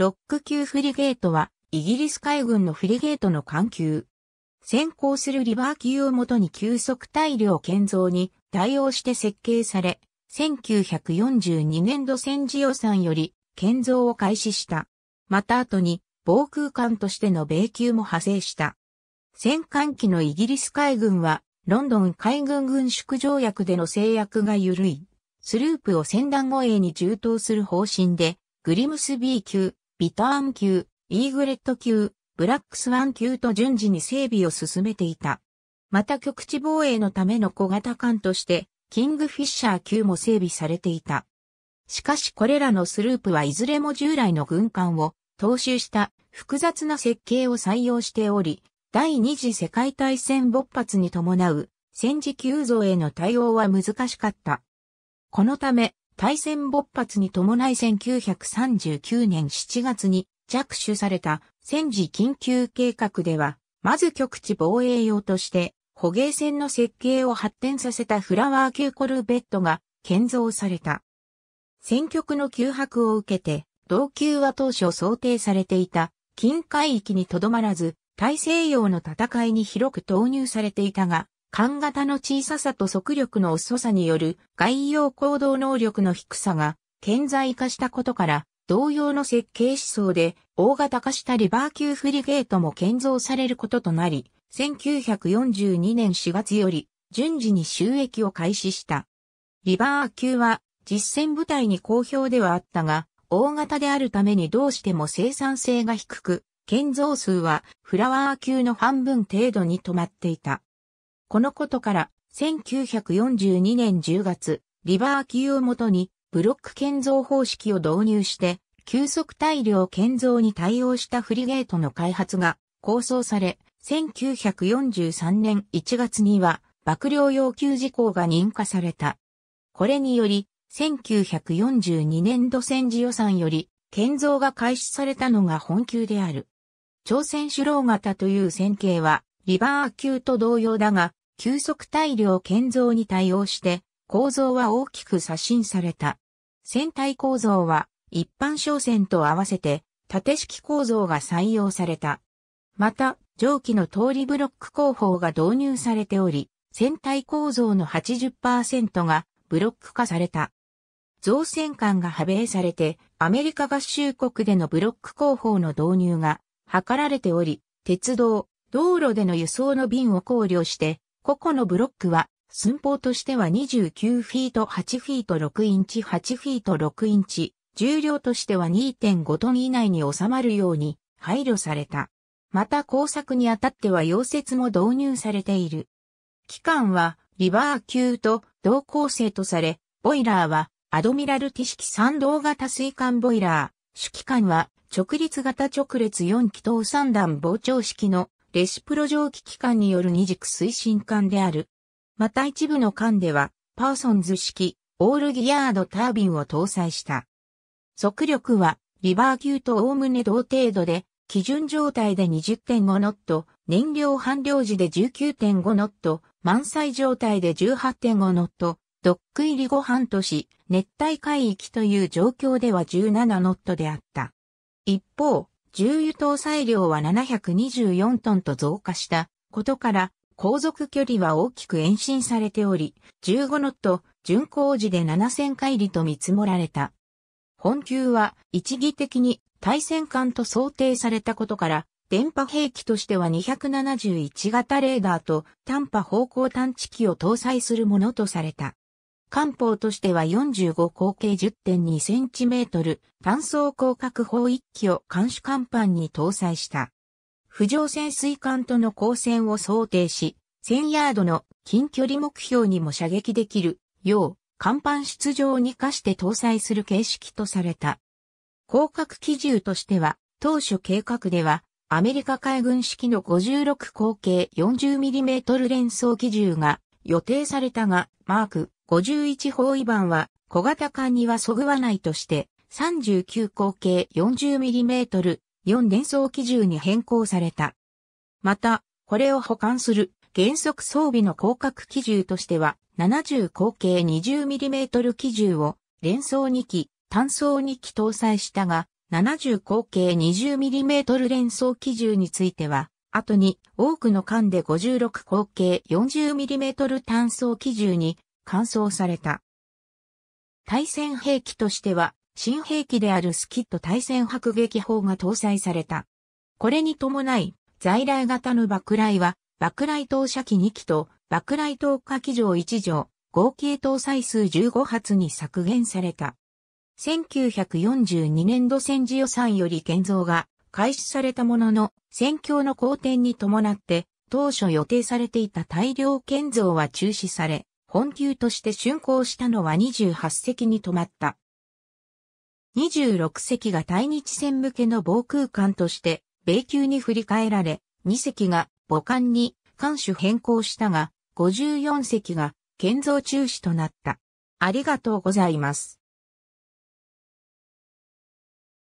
ロック級フリゲートは、イギリス海軍のフリゲートの艦級。先行するリバー級をもとに急速大量建造に対応して設計され、1942年度戦時予算より建造を開始した。また後に防空艦としての米級も派生した。戦艦機のイギリス海軍は、ロンドン海軍軍縮条約での制約が緩い、スループを戦団護衛に充当する方針で、グリムス B 級、ビターン級、イーグレット級、ブラックスワン級と順次に整備を進めていた。また局地防衛のための小型艦として、キングフィッシャー級も整備されていた。しかしこれらのスループはいずれも従来の軍艦を踏襲した複雑な設計を採用しており、第二次世界大戦勃発に伴う戦時急増への対応は難しかった。このため、大戦勃発に伴い1939年7月に着手された戦時緊急計画では、まず局地防衛用として捕鯨船の設計を発展させたフラワー級コルベットが建造された。戦局の急迫を受けて、同級は当初想定されていた近海域にとどまらず、大西洋の戦いに広く投入されていたが、勘型の小ささと速力の遅さによる概要行動能力の低さが顕在化したことから、同様の設計思想で大型化したリバー級フリゲートも建造されることとなり、1942年4月より順次に収益を開始した。リバー級は実戦部隊に好評ではあったが、大型であるためにどうしても生産性が低く、建造数はフラワー級の半分程度に止まっていた。このことから、1942年10月、リバー級をもとに、ブロック建造方式を導入して、急速大量建造に対応したフリゲートの開発が構想され、1943年1月には、幕僚要求事項が認可された。これにより、1942年度戦時予算より、建造が開始されたのが本級である。朝鮮首郎型という戦型は、リバー級と同様だが、急速大量建造に対応して構造は大きく刷新された。船体構造は一般商船と合わせて縦式構造が採用された。また、蒸気の通りブロック工法が導入されており、船体構造の80%がブロック化された。造船艦が派米されて、アメリカ合衆国でのブロック工法の導入が図られており、鉄道、道路での輸送の便を考慮して、個々のブロックは、寸法としては29フィート8フィート6インチ8フィート6インチ、重量としては2.5トン以内に収まるように配慮された。また工作にあたっては溶接も導入されている。機関はリバー級と同構成とされ、ボイラーはアドミラルティ式賛動型水管ボイラー、主機関は直立型直列4気筒3段膨張式のレシプロ蒸気機関による二軸推進管である。また一部の管では、パーソンズ式、オールギアードタービンを搭載した。速力は、リバー級とおおむね同程度で、基準状態で20.5ノット、燃料半量時で19.5ノット、満載状態で18.5ノット、ドック入りご飯とし、熱帯海域という状況では17ノットであった。一方、重油搭載量は724トンと増加したことから、航続距離は大きく延伸されており、15ノット、巡航時で7000回里と見積もられた。本級は一義的に対戦艦と想定されたことから、電波兵器としては271型レーダーと短波方向探知機を搭載するものとされた。官報としては45口径 10.2cm 単装広角砲1機を監視艦板に搭載した。浮上潜水艦との交戦を想定し、1000ヤードの近距離目標にも射撃できるよう、甲板出場に課して搭載する形式とされた。広角機銃としては、当初計画では、アメリカ海軍式の56口径 40mm 連装機銃が予定されたが、マーク51包囲板は小型艦にはそぐわないとして、39口径 40mm、4連装機銃に変更された。また、これを保管する原則装備の広角機銃としては、70口径 20mm 機銃を連装2機、単装2機搭載したが、70口径 20mm 連装機銃については、後に多くの艦で56口径 40mm 単装機銃に完走された。対戦兵器としては、新兵器であるスキット対戦迫撃砲が搭載された。これに伴い、在来型の爆雷は、爆雷投射機2機と、爆雷投下機上1乗、合計搭載数15発に削減された。1942年度戦時予算より建造が開始されたものの、戦況の好転に伴って、当初予定されていた大量建造は中止され、本級として竣工したのは28隻に止まった。26隻が対日戦向けの防空艦として、米級に振り替えられ、2隻が母艦に艦種変更したが、54隻が建造中止となった。ありがとうございます。